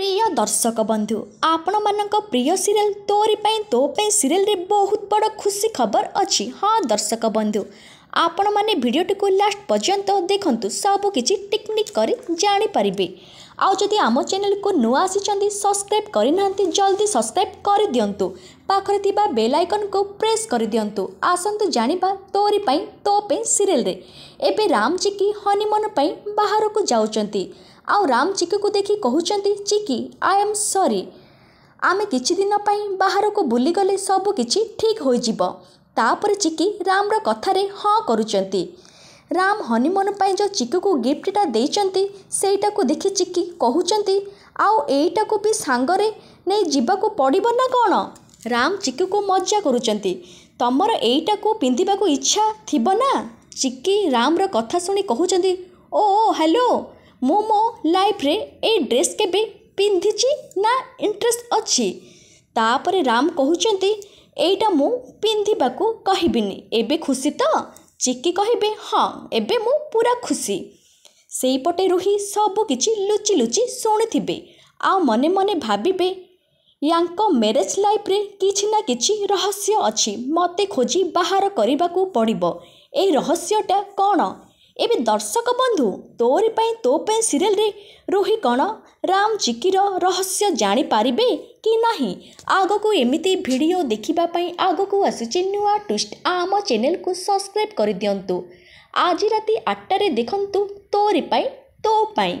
ପ୍ରିୟ ଦର୍ଶକ ବନ୍ଧୁ ଆପଣମାନଙ୍କ ପ୍ରିୟ ସିରିଏଲ୍ ତୋରି ପାଇଁ ତୋ ପାଇଁ ସିରିଏଲ୍ରେ ବହୁତ ବଡ଼ ଖୁସି ଖବର ଅଛି ହଁ ଦର୍ଶକ ବନ୍ଧୁ ଆପଣମାନେ ଭିଡ଼ିଓଟିକୁ ଲାଷ୍ଟ ପର୍ଯ୍ୟନ୍ତ ଦେଖନ୍ତୁ ସବୁକିଛି ଟିକ୍ନିକ୍ କରି ଜାଣିପାରିବେ ଆଉ ଯଦି ଆମ ଚ୍ୟାନେଲକୁ ନୂଆ ଆସିଛନ୍ତି ସବସ୍କ୍ରାଇବ୍ କରିନାହାନ୍ତି ଜଲ୍ଦି ସବସ୍କ୍ରାଇବ୍ କରିଦିଅନ୍ତୁ ପାଖରେ ଥିବା ବେଲ୍ ଆଇକନ୍କୁ ପ୍ରେସ୍ କରିଦିଅନ୍ତୁ ଆସନ୍ତୁ ଜାଣିବା ତୋରି ପାଇଁ ତୋ ପାଇଁ ସିରିଏଲ୍ରେ ଏବେ ରାମଜୀ କି ହନିମୁନ୍ ପାଇଁ ବାହାରକୁ ଯାଉଛନ୍ତି ଆଉ ରାମ ଚିକିକୁ ଦେଖି କହୁଛନ୍ତି ଚିକି ଆଇ ଆମ୍ ସରି ଆମେ କିଛି ଦିନ ପାଇଁ ବାହାରକୁ ବୁଲିଗଲେ ସବୁକିଛି ଠିକ୍ ହୋଇଯିବ ତାପରେ ଚିକି ରାମର କଥାରେ ହଁ କରୁଛନ୍ତି ରାମ ହନିମନ ପାଇଁ ଯେଉଁ ଚିକିକୁ ଗିଫ୍ଟଟା ଦେଇଛନ୍ତି ସେଇଟାକୁ ଦେଖି ଚିକି କହୁଛନ୍ତି ଆଉ ଏଇଟାକୁ ବି ସାଙ୍ଗରେ ନେଇ ଯିବାକୁ ପଡ଼ିବ ନା କ'ଣ ରାମ ଚିକିକୁ ମଜା କରୁଛନ୍ତି ତମର ଏଇଟାକୁ ପିନ୍ଧିବାକୁ ଇଚ୍ଛା ଥିବ ନା ଚିକି ରାମର କଥା ଶୁଣି କହୁଛନ୍ତି ଓ ହ୍ୟାଲୋ ମୁଁ ମୋ ଲାଇଫ୍ରେ ଏଇ ଡ୍ରେସ୍ କେବେ ପିନ୍ଧିଛି ନା ଇଣ୍ଟରେଷ୍ଟ ଅଛି ତାପରେ ରାମ କହୁଛନ୍ତି ଏଇଟା ମୁଁ ପିନ୍ଧିବାକୁ କହିବିନି ଏବେ ଖୁସି ତ ଚିକି କହିବେ ହଁ ଏବେ ମୁଁ ପୁରା ଖୁସି ସେଇପଟେ ରୁହି ସବୁକିଛି ଲୁଚି ଲୁଚି ଶୁଣିଥିବେ ଆଉ ମନେ ମନେ ଭାବିବେ ୟାଙ୍କ ମ୍ୟାରେଜ୍ ଲାଇଫ୍ରେ କିଛି ନା କିଛି ରହସ୍ୟ ଅଛି ମୋତେ ଖୋଜି ବାହାର କରିବାକୁ ପଡ଼ିବ ଏଇ ରହସ୍ୟଟା କ'ଣ ଏବେ ଦର୍ଶକ ବନ୍ଧୁ ତୋରି ପାଇଁ ତୋ ପାଇଁ ସିରିଏଲ୍ରେ ରୋହି କ'ଣ ରାମ ଚିକିର ରହସ୍ୟ ଜାଣିପାରିବେ କି ନାହିଁ ଆଗକୁ ଏମିତି ଭିଡ଼ିଓ ଦେଖିବା ପାଇଁ ଆଗକୁ ଆସୁଛି ନୂଆ ଟ୍ୱିଷ୍ଟ ଆମ ଚ୍ୟାନେଲକୁ ସବସ୍କ୍ରାଇବ୍ କରିଦିଅନ୍ତୁ ଆଜି ରାତି ଆଠଟାରେ ଦେଖନ୍ତୁ ତୋରି ପାଇଁ ତୋ ପାଇଁ